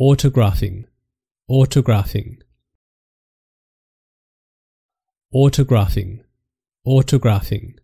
autographing, autographing, autographing, autographing.